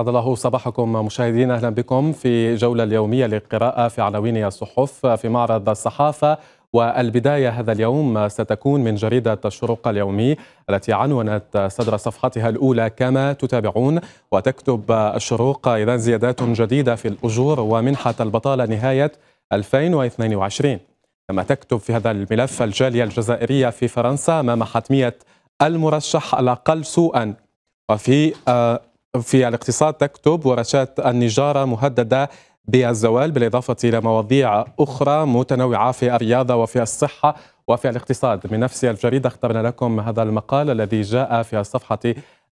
أسعد الله صباحكم مشاهدينا أهلا بكم في جولة اليومية للقراءة في عناوين الصحف في معرض الصحافة والبداية هذا اليوم ستكون من جريدة الشروق اليومي التي عنونت صدر صفحتها الأولى كما تتابعون وتكتب الشروق إذا زيادات جديدة في الأجور ومنحة البطالة نهاية 2022 كما تكتب في هذا الملف الجالية الجزائرية في فرنسا أمام حتمية المرشح الأقل سوءا وفي آه، في الاقتصاد تكتب ورشات النجارة مهددة بالزوال بالإضافة إلى مواضيع أخرى متنوعة في الرياضة وفي الصحة وفي الاقتصاد من نفس الجريدة اخترنا لكم هذا المقال الذي جاء في الصفحة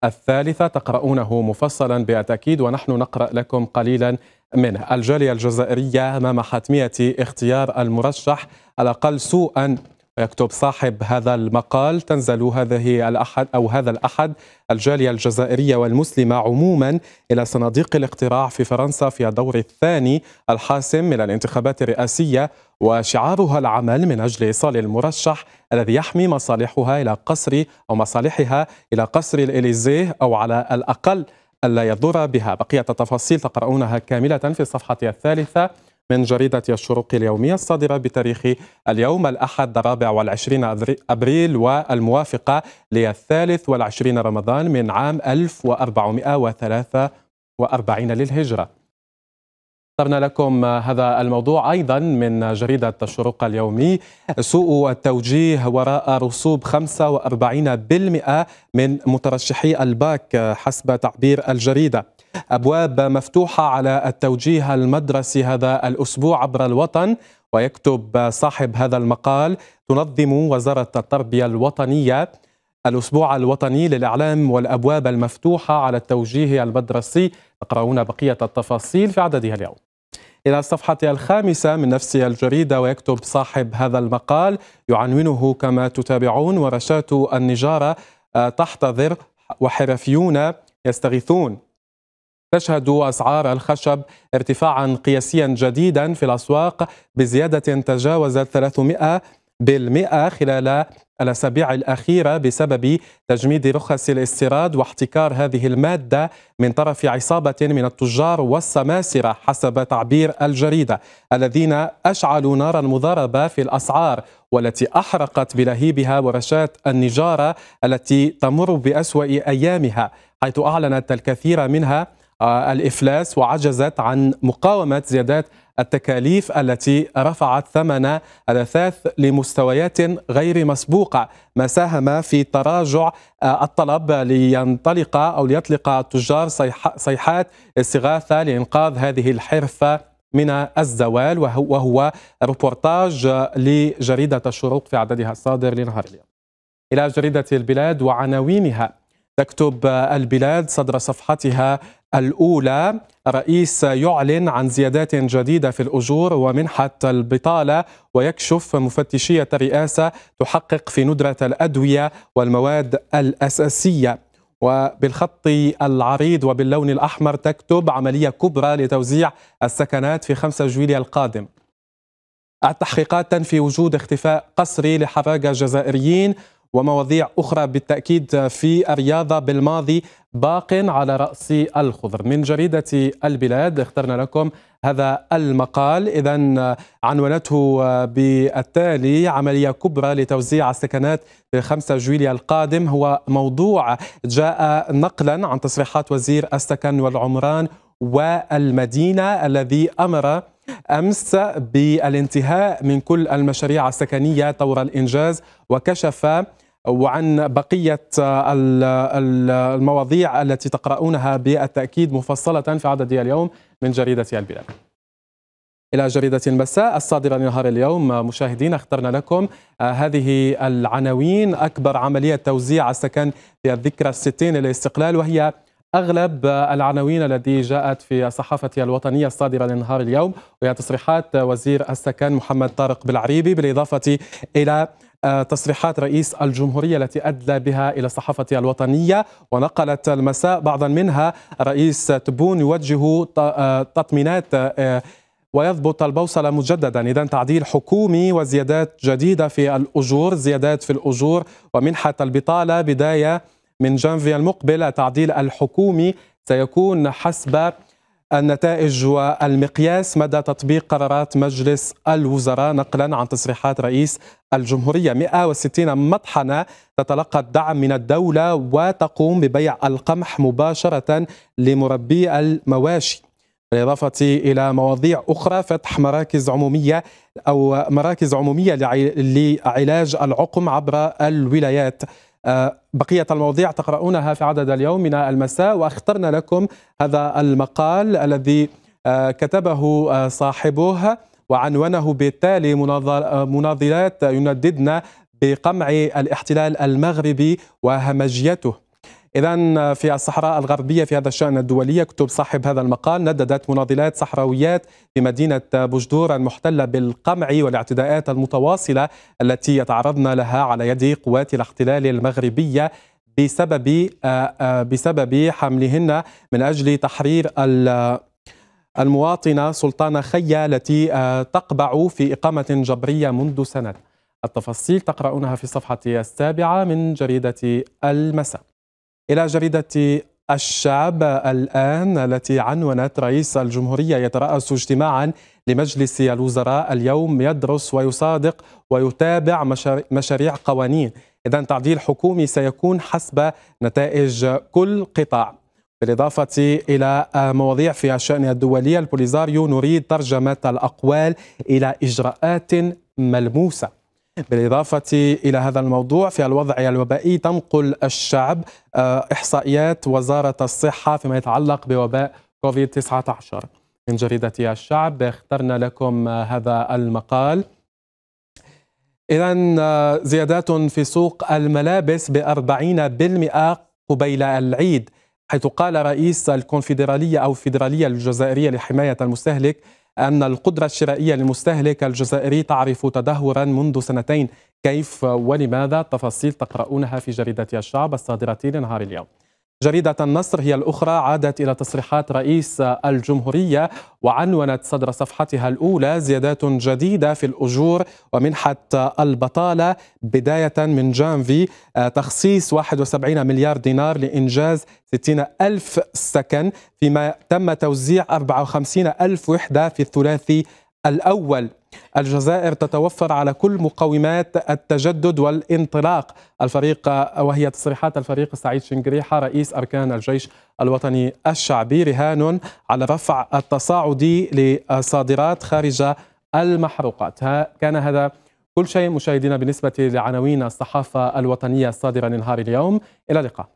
الثالثة تقرؤونه مفصلا بالتأكيد ونحن نقرأ لكم قليلا منه الجالية الجزائرية أمام حتمية اختيار المرشح الأقل سوءا يكتب صاحب هذا المقال تنزل هذه الأحد أو هذا الأحد الجالية الجزائرية والمسلمة عموما إلى صناديق الاقتراع في فرنسا في الدور الثاني الحاسم من الانتخابات الرئاسية وشعارها العمل من أجل إيصال المرشح الذي يحمي مصالحها إلى قصر أو مصالحها إلى قصر الإليزيه أو على الأقل ألا يضر بها بقية التفاصيل تقرؤونها كاملة في الصفحة الثالثة من جريدة الشروق اليومية الصادرة بتاريخ اليوم الأحد الرابع والعشرين أبريل والموافقة للثالث والعشرين رمضان من عام 1443 للهجرة اخترنا لكم هذا الموضوع أيضا من جريدة الشروق اليومي سوء التوجيه وراء رسوب 45% من مترشحي الباك حسب تعبير الجريدة أبواب مفتوحة على التوجيه المدرسي هذا الأسبوع عبر الوطن ويكتب صاحب هذا المقال تنظم وزارة التربية الوطنية الأسبوع الوطني للإعلام والأبواب المفتوحة على التوجيه المدرسي تقرؤون بقية التفاصيل في عددها اليوم إلى الصفحة الخامسة من نفس الجريدة ويكتب صاحب هذا المقال يعنونه كما تتابعون ورشات النجارة آه، تحتضر وحرفيون يستغيثون تشهد أسعار الخشب ارتفاعا قياسيا جديدا في الأسواق بزيادة تجاوزت 300 بالمئة خلال الأسابيع الأخيرة بسبب تجميد رخص الاستيراد واحتكار هذه المادة من طرف عصابة من التجار والسماسرة حسب تعبير الجريدة الذين أشعلوا نارا مضاربة في الأسعار والتي أحرقت بلهيبها ورشات النجارة التي تمر بأسوأ أيامها حيث أعلنت الكثير منها آه، الإفلاس وعجزت عن مقاومة زيادات التكاليف التي رفعت ثمن الاثاث لمستويات غير مسبوقه ما ساهم في تراجع آه، الطلب لينطلق او ليطلق التجار صيحات استغاثه لانقاذ هذه الحرفه من الزوال وهو روبورتاج لجريده الشروق في عددها الصادر لنهار اليوم. الى جريده البلاد وعناوينها تكتب البلاد صدر صفحتها الأولى رئيس يعلن عن زيادات جديدة في الأجور ومنحة البطالة ويكشف مفتشية الرئاسة تحقق في ندرة الأدوية والمواد الأساسية وبالخط العريض وباللون الأحمر تكتب عملية كبرى لتوزيع السكنات في 5 جويليا القادم التحقيقات تنفي وجود اختفاء قسري لحراجة جزائريين ومواضيع أخرى بالتأكيد في الرياضة بالماضي باق على رأس الخضر من جريدة البلاد اخترنا لكم هذا المقال إذا عنونته بالتالي عملية كبرى لتوزيع السكنات في 5 جويليا القادم هو موضوع جاء نقلا عن تصريحات وزير السكن والعمران والمدينة الذي أمر أمس بالانتهاء من كل المشاريع السكنية طور الإنجاز وكشف وعن بقية المواضيع التي تقرؤونها بالتأكيد مفصلة في عدد اليوم من جريدة البلاد إلى جريدة المساء الصادرة لنهار اليوم مشاهدين اخترنا لكم آه، هذه العناوين أكبر عملية توزيع السكن في الذكرى الستين للاستقلال وهي أغلب العناوين التي جاءت في الصحافة الوطنية الصادرة لنهار اليوم وهي تصريحات وزير السكن محمد طارق بالعريبي بالإضافة إلى آه، تصريحات رئيس الجمهورية التي أدلى بها إلى الصحافة الوطنية ونقلت المساء بعضا منها رئيس تبون يوجه آه، تطمينات آه، ويضبط البوصلة مجددا إذا تعديل حكومي وزيادات جديدة في الأجور زيادات في الأجور ومنحة البطالة بداية من جانفي المقبل التعديل الحكومي سيكون حسب النتائج والمقياس مدى تطبيق قرارات مجلس الوزراء نقلا عن تصريحات رئيس الجمهورية 160 مطحنة تتلقى الدعم من الدولة وتقوم ببيع القمح مباشرة لمربي المواشي بالإضافة إلى مواضيع أخرى فتح مراكز عمومية أو مراكز عمومية لعلاج العقم عبر الولايات آه، بقية المواضيع تقرؤونها في عدد اليوم من المساء واخترنا لكم هذا المقال الذي آه، كتبه آه، صاحبه وعنونه بالتالي مناضلات ينددن بقمع الاحتلال المغربي وهمجيته إذا في الصحراء الغربية في هذا الشأن الدولي يكتب صاحب هذا المقال نددت مناضلات صحراويات بمدينة بوجدور المحتلة بالقمع والاعتداءات المتواصلة التي يتعرضن لها على يد قوات الاحتلال المغربية بسبب آه، آه، بسبب حملهن من أجل تحرير المواطنة سلطانة خيا التي آه، تقبع في إقامة جبرية منذ سنة التفاصيل تقرأونها في الصفحة السابعة من جريدة المساء إلى جريدة الشعب الآن التي عنونت رئيس الجمهورية يترأس اجتماعا لمجلس الوزراء اليوم يدرس ويصادق ويتابع مشاريع قوانين إذا تعديل حكومي سيكون حسب نتائج كل قطاع بالإضافة إلى مواضيع في الشأن الدولي البوليزاريو نريد ترجمة الأقوال إلى إجراءات ملموسة بالإضافة إلى هذا الموضوع في الوضع الوبائي تنقل الشعب آه، إحصائيات وزارة الصحة فيما يتعلق بوباء كوفيد-19 من جريدة الشعب اخترنا لكم آه، هذا المقال إذا آه، زيادات في سوق الملابس بأربعين بالمئة قبيل العيد حيث قال رئيس الكونفدرالية أو الفيدرالية الجزائرية لحماية المستهلك أن القدرة الشرائية للمستهلك الجزائري تعرف تدهورا منذ سنتين كيف ولماذا تفاصيل تقرؤونها في جريدة الشعب الصادرة لنهار اليوم جريدة النصر هي الأخرى عادت إلى تصريحات رئيس الجمهورية وعنونت صدر صفحتها الأولى زيادات جديدة في الأجور ومنحة البطالة بداية من جانفي آه، تخصيص 71 مليار دينار لإنجاز 60 ألف سكن فيما تم توزيع 54 ألف وحدة في الثلاثي الأول الجزائر تتوفر على كل مقومات التجدد والانطلاق الفريق وهي تصريحات الفريق سعيد شنقريحة رئيس أركان الجيش الوطني الشعبي رهان على رفع التصاعد لصادرات خارج المحروقات كان هذا كل شيء مشاهدينا بالنسبة لعناوين الصحافة الوطنية الصادرة لنهار اليوم إلى اللقاء